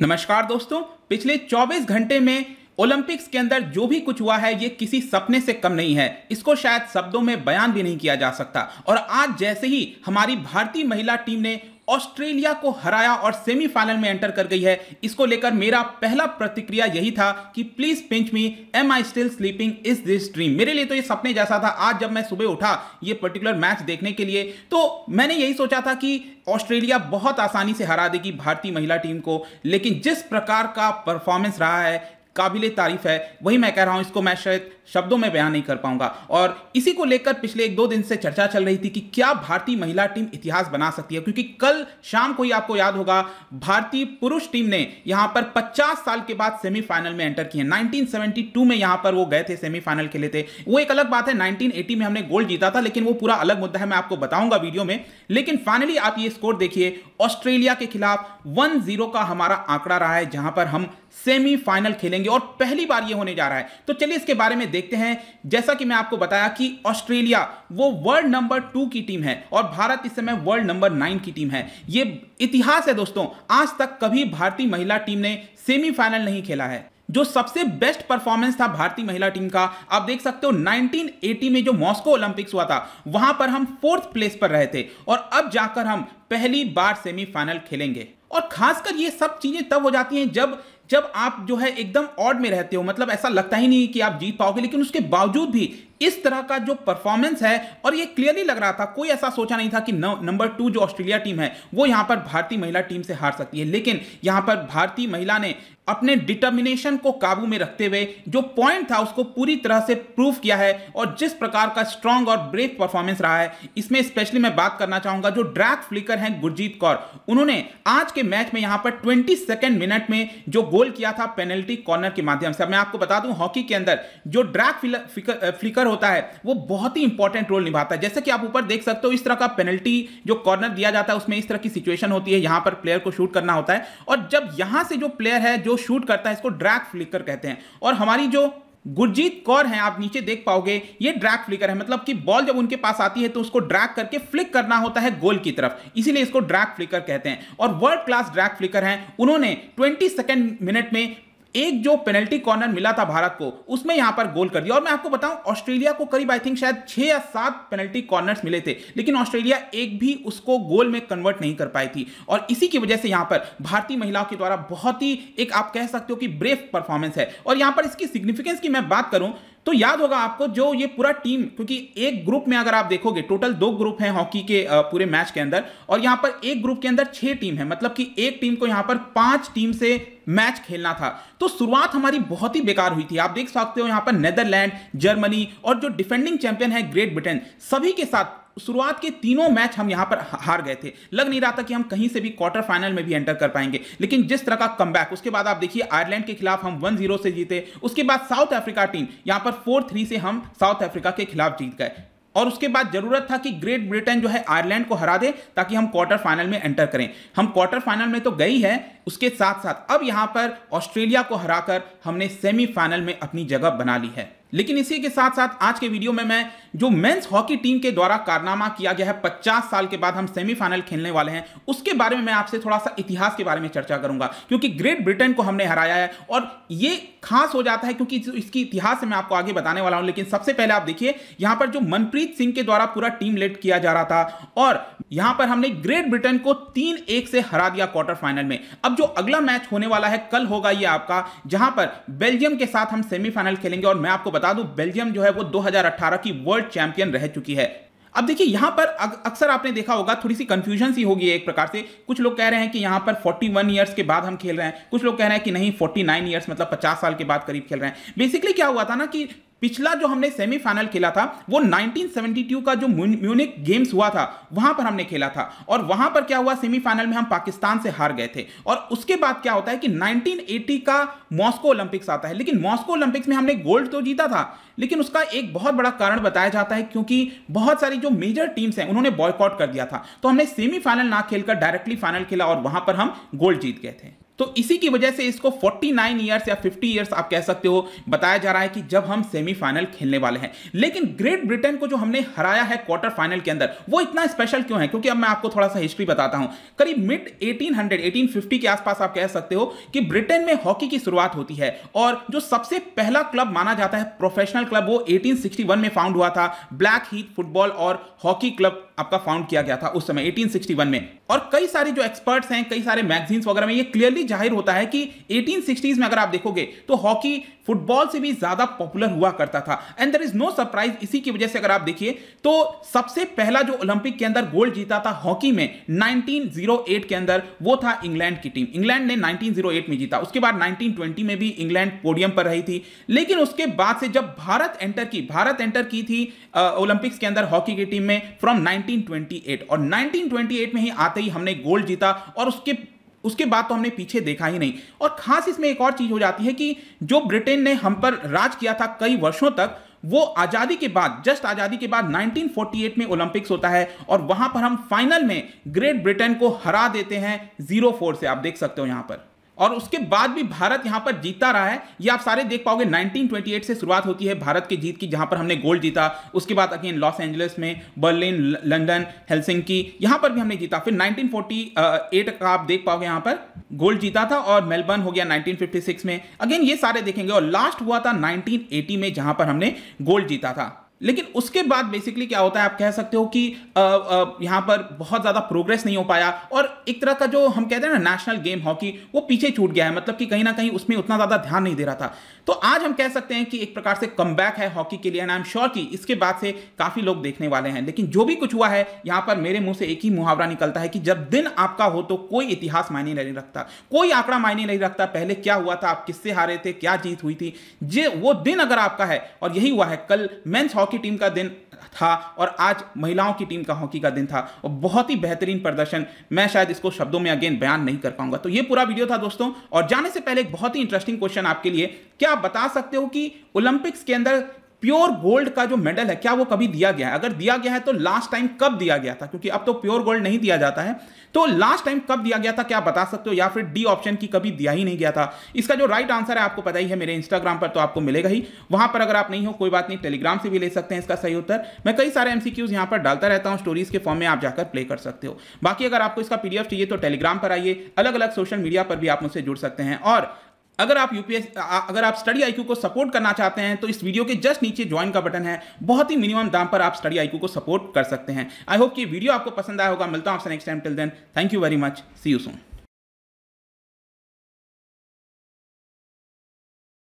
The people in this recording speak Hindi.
नमस्कार दोस्तों पिछले 24 घंटे में ओलंपिक्स के अंदर जो भी कुछ हुआ है ये किसी सपने से कम नहीं है इसको शायद शब्दों में बयान भी नहीं किया जा सकता और आज जैसे ही हमारी भारतीय महिला टीम ने ऑस्ट्रेलिया को हराया और सेमीफाइनल में एंटर कर गई है इसको लेकर मेरा पहला प्रतिक्रिया यही था कि please pinch me am I still sleeping is this dream मेरे लिए तो ये सपने जैसा था आज जब मैं सुबह उठा ये पर्टिकुलर मैच देखने के लिए तो मैंने यही सोचा था कि ऑस्ट्रेलिया बहुत आसानी से हरा देगी भारतीय महिला टीम को लेकिन जिस प्रकार का परफॉर्मेंस रहा है काबिल तारीफ है वही मैं कह रहा हूँ इसको मैं शायद शब्दों में बयान नहीं कर पाऊंगा और इसी को लेकर पिछले एक दो दिन से चर्चा चल रही थी कि क्या भारतीय महिला टीम इतिहास बना सकती है क्योंकि कल शाम को ही आपको याद होगा भारतीय पुरुष टीम ने यहां पर 50 साल के बाद सेमीफाइनल में एंटर किए 1972 में यहां पर वो गए थे सेमीफाइनल खेले थे वो एक अलग बात है नाइनटीन में हमने गोल्ड जीता था लेकिन वो पूरा अलग मुद्दा है मैं आपको बताऊंगा वीडियो में लेकिन फाइनली आप ये स्कोर देखिए ऑस्ट्रेलिया के खिलाफ वन का हमारा आंकड़ा रहा है जहां पर हम सेमीफाइनल खेलेंगे और पहली बार ये होने जा रहा है तो चलिए इसके बारे में देखते हैं जैसा कि मैं आपको बताया कि ऑस्ट्रेलिया वो वर्ल्ड नंबर टू की टीम है और भारत इस समय वर्ल्ड नंबर नाइन की टीम है ये इतिहास है दोस्तों आज तक कभी भारतीय महिला टीम ने सेमीफाइनल नहीं खेला है जो सबसे बेस्ट परफॉर्मेंस था भारतीय महिला टीम का आप देख सकते हो 1980 में जो मॉस्को ओलंपिक्स हुआ था वहां पर हम फोर्थ प्लेस पर रहे थे और अब जाकर हम पहली बार सेमीफाइनल खेलेंगे और खासकर ये सब चीजें तब हो जाती हैं जब जब आप जो है एकदम ऑड में रहते हो मतलब ऐसा लगता ही नहीं कि आप जीत पाओगे लेकिन उसके बावजूद भी इस तरह का जो परफॉर्मेंस है और ये क्लियरली लग रहा था कोई ऐसा सोचा नहीं था कि नंबर टू जो ऑस्ट्रेलिया टीम है वो यहां पर भारतीय महिला टीम से हार सकती है लेकिन यहां पर भारतीय महिला ने अपने डिटर्मिनेशन को काबू में रखते हुए जो पॉइंट था उसको पूरी तरह से प्रूफ किया है और जिस प्रकार का स्ट्रांग और ब्रेव परफॉर्मेंस रहा है इसमें स्पेशली मैं बात करना चाहूंगा जो ड्रैग फ्लिकर हैं गुरजीत कौर उन्होंने आज के मैच में यहां पर ट्वेंटी सेकेंड मिनट में जो गोल किया था पेनल्टी कॉर्नर के माध्यम से मैं आपको बता दूं हॉकी के अंदर जो ड्रैग फ्लिकर होता है वो बहुत ही इंपॉर्टेंट रोल निभाता है जैसे कि आप ऊपर देख सकते हो इस तरह का पेनल्टी जो कॉर्नर दिया जाता है उसमें इस तरह की सिचुएशन होती है यहां पर प्लेयर को शूट करना होता है और जब यहां से जो प्लेयर है जो शूट करता है इसको ड्रैक फ्लिकर कहते हैं और हमारी जो गुरजीत कौर हैं आप नीचे देख पाओगे ये ड्रैक फ्लिकर है मतलब कि बॉल जब उनके पास आती है तो उसको ड्रैक करके फ्लिक करना होता है गोल की तरफ इसीलिए इसको ड्रैक फ्लिकर कहते हैं और वर्ल्ड क्लास ड्रैक फ्लिकर हैं उन्होंने ट्वेंटी सेकेंड मिनट में एक जो पेनल्टी कॉर्नर मिला था भारत को उसमें यहां पर गोल कर दिया और मैं आपको बताऊं ऑस्ट्रेलिया को करीब आई थिंक शायद छह या सात पेनल्टी कॉर्नर्स मिले थे लेकिन ऑस्ट्रेलिया एक भी उसको गोल में कन्वर्ट नहीं कर पाई थी और इसी की वजह से यहां पर भारतीय महिलाओं के द्वारा बहुत ही एक आप कह सकते हो कि ब्रेफ परफॉर्मेंस है और यहां पर इसकी सिग्निफिकेंस की मैं बात करूं तो याद होगा आपको जो ये पूरा टीम क्योंकि एक ग्रुप में अगर आप देखोगे टोटल दो ग्रुप हैं हॉकी के पूरे मैच के अंदर और यहां पर एक ग्रुप के अंदर छह टीम है मतलब कि एक टीम को यहां पर पांच टीम से मैच खेलना था तो शुरुआत हमारी बहुत ही बेकार हुई थी आप देख सकते हो यहां पर नेदरलैंड जर्मनी और जो डिफेंडिंग चैंपियन है ग्रेट ब्रिटेन सभी के साथ शुरुआत के तीनों मैच हम यहां पर हार गए थे लग नहीं रहा था कि हम कहीं से भी क्वार्टर फाइनल में भी एंटर कर पाएंगे लेकिन जिस तरह का कम उसके बाद आप देखिए आयरलैंड के खिलाफ हम वन जीरो से जीते उसके बाद साउथ अफ्रीका टीम यहां पर फोर थ्री से हम साउथ अफ्रीका के खिलाफ जीत गए और उसके बाद जरूरत था कि ग्रेट ब्रिटेन जो है आयरलैंड को हरा दे ताकि हम क्वार्टर फाइनल में एंटर करें हम क्वार्टर फाइनल में तो गई है उसके साथ साथ अब यहां पर ऑस्ट्रेलिया को हराकर हमने सेमीफाइनल में अपनी जगह बना ली है लेकिन इसी के साथ साथ आज के वीडियो में मैं जो मेंस हॉकी टीम के द्वारा कारनामा किया गया है 50 साल के बाद हम सेमीफाइनल खेलने वाले हैं उसके बारे में मैं आपसे थोड़ा सा इतिहास के बारे में चर्चा करूंगा क्योंकि ग्रेट ब्रिटेन को हमने हराया है और ये खास हो जाता है क्योंकि इसकी इतिहास मैं आपको आगे बताने वाला हूं लेकिन सबसे पहले आप देखिए यहां पर जो मनप्रीत सिंह के द्वारा पूरा टीम लेट किया जा रहा था और यहां पर हमने ग्रेट ब्रिटेन को तीन एक से हरा दिया क्वार्टर फाइनल में अब जो अगला मैच होने वाला है कल होगा ये आपका जहां पर बेल्जियम के साथ हम सेमीफाइनल खेलेंगे और मैं आपको बता दूं बेल्जियम जो है वो 2018 की वर्ल्ड चैंपियन रह चुकी है अब देखिए यहां पर अक्सर आपने देखा होगा थोड़ी सी कंफ्यूजन सी होगी एक प्रकार से कुछ लोग कह रहे हैं कि यहां पर 41 वन ईयर्स के बाद हम खेल रहे हैं कुछ लोग कह रहे हैं कि नहीं 49 नाइन ईयर्स मतलब 50 साल के बाद करीब खेल रहे हैं बेसिकली क्या हुआ था ना कि पिछला जो हमने सेमीफाइनल खेला था वो 1972 का जो म्यूनिक गेम्स हुआ था वहां पर हमने खेला था और वहां पर क्या हुआ सेमीफाइनल में हम पाकिस्तान से हार गए थे और उसके बाद क्या होता है कि 1980 का मॉस्को ओलंपिक्स आता है लेकिन मॉस्को ओलंपिक्स में हमने गोल्ड तो जीता था लेकिन उसका एक बहुत बड़ा कारण बताया जाता है क्योंकि बहुत सारी जो मेजर टीम्स हैं उन्होंने बॉयकॉट कर दिया था तो हमने सेमीफाइनल ना खेलकर डायरेक्टली फाइनल खेला और वहां पर हम गोल्ड जीत गए थे तो इसी की वजह से इसको 49 ईयर्स या 50 ईयर्स आप कह सकते हो बताया जा रहा है कि जब हम सेमीफाइनल खेलने वाले हैं लेकिन ग्रेट ब्रिटेन को जो हमने हराया है क्वार्टर फाइनल के अंदर वो इतना स्पेशल क्यों है क्योंकि अब मैं आपको थोड़ा सा हिस्ट्री बताता हूं करीब मिड 1800 1850 के आसपास आप कह सकते हो कि ब्रिटेन में हॉकी की शुरुआत होती है और जो सबसे पहला क्लब माना जाता है प्रोफेशनल क्लब वो एटीन में फाउंड हुआ था ब्लैक हीथ फुटबॉल और हॉकी क्लब आपका फाउंड किया गया था उस समय एटीन में और कई सारे जो एक्सपर्ट्स हैं कई सारे मैगजीन्स वगैरह में ये क्लियरली ही जाहिर होता है कि 1860s में अगर आप देखोगे तो हॉकी फुटबॉल से भी ज्यादा पॉपुलर हुआ करता था and there is no surprise इसी की वजह से अगर आप देखिए तो सबसे पहला जो ओलंपिक के अंदर गोल्ड जीता था हॉकी में 1908 के अंदर वो था इंग्लैंड की टीम इंग्लैंड ने 1908 में जीता उसके बाद 1920 में भी इंग्लैंड पोडियम पर रही थी लेकिन उसके बाद से जब भारत एंटर की भारत एंटर की थी ओलंपिक्स के अंदर हॉकी की टीम में फ्रॉम नाइनटीन और नाइनटीन में ही आते ही हमने गोल्ड जीता और उसके उसके बाद तो हमने पीछे देखा ही नहीं और खास इसमें एक और चीज़ हो जाती है कि जो ब्रिटेन ने हम पर राज किया था कई वर्षों तक वो आज़ादी के बाद जस्ट आज़ादी के बाद 1948 में ओलंपिक्स होता है और वहां पर हम फाइनल में ग्रेट ब्रिटेन को हरा देते हैं जीरो फोर से आप देख सकते हो यहां पर और उसके बाद भी भारत यहां पर जीता रहा है ये आप सारे देख पाओगे 1928 से शुरुआत होती है भारत की जीत की जहां पर हमने गोल्ड जीता उसके बाद अगेन लॉस एंजलिस में बर्लिन लंदन हेलसिंकी यहां पर भी हमने जीता फिर 1948 का आप देख पाओगे यहां पर गोल्ड जीता था और मेलबर्न हो गया 1956 में अगेन ये सारे देखेंगे और लास्ट हुआ था 1980 में जहां पर हमने गोल्ड जीता था लेकिन उसके बाद बेसिकली क्या होता है आप कह सकते हो कि यहाँ पर बहुत ज़्यादा प्रोग्रेस नहीं हो पाया और एक तरह का जो हम कहते हैं ना नेशनल गेम हॉकी वो पीछे छूट गया है मतलब कि कहीं ना कहीं उसमें उतना ज़्यादा ध्यान नहीं दे रहा था तो आज हम कह सकते हैं कि एक प्रकार से कम है हॉकी के लिए एंड आई एम श्योर कि इसके बाद से काफ़ी लोग देखने वाले हैं लेकिन जो भी कुछ हुआ है यहाँ पर मेरे मुंह से एक ही मुहावरा निकलता है कि जब दिन आपका हो तो कोई इतिहास मायने नहीं रखता कोई आंकड़ा मायने नहीं रखता पहले क्या हुआ था आप किससे हारे थे क्या जीत हुई थी जे वो दिन अगर आपका है और यही हुआ है कल मेन्स हॉकी हॉकी टीम का दिन था और आज महिलाओं की टीम का हॉकी का दिन था और बहुत ही बेहतरीन प्रदर्शन मैं शायद इसको शब्दों में अगेन बयान नहीं कर पाऊंगा तो ये पूरा वीडियो था दोस्तों और जाने से पहले एक बहुत ही इंटरेस्टिंग क्वेश्चन आपके लिए क्या आप बता सकते हो कि ओलंपिक्स के अंदर प्योर गोल्ड का जो मेडल है क्या वो कभी दिया गया है अगर दिया गया है तो लास्ट टाइम कब दिया गया था क्योंकि अब तो प्योर गोल्ड नहीं दिया जाता है तो लास्ट टाइम कब दिया गया था क्या बता सकते हो या फिर डी ऑप्शन की कभी दिया ही नहीं गया था इसका जो राइट आंसर है आपको पता ही है मेरे इंस्टाग्राम पर तो आपको मिलेगा ही वहां पर अगर आप नहीं हो कोई बात नहीं टेलीग्राम से भी ले सकते हैं इसका सही उत्तर मैं कई सारे एमसीक्यूज यहां पर डालता रहता हूं स्टोरीज के फॉर्म में आप जाकर प्ले कर सकते हो बाकी अगर आपको इसका पीडीएफ चाहिए तो टेलीग्राम पर आइए अलग अलग सोशल मीडिया पर भी आप मुझसे जुड़ सकते हैं और अगर आप यूपीएस अगर आप स्टडी आईक्यू को सपोर्ट करना चाहते हैं तो इस वीडियो के जस्ट नीचे ज्वाइन का बटन है बहुत ही मिनिमम दाम पर आप स्टडी आईक्यू को सपोर्ट कर सकते हैं आई होप कि वीडियो आपको पसंद आया होगा मिलता हूं आपसे next time till then thank you very much see you soon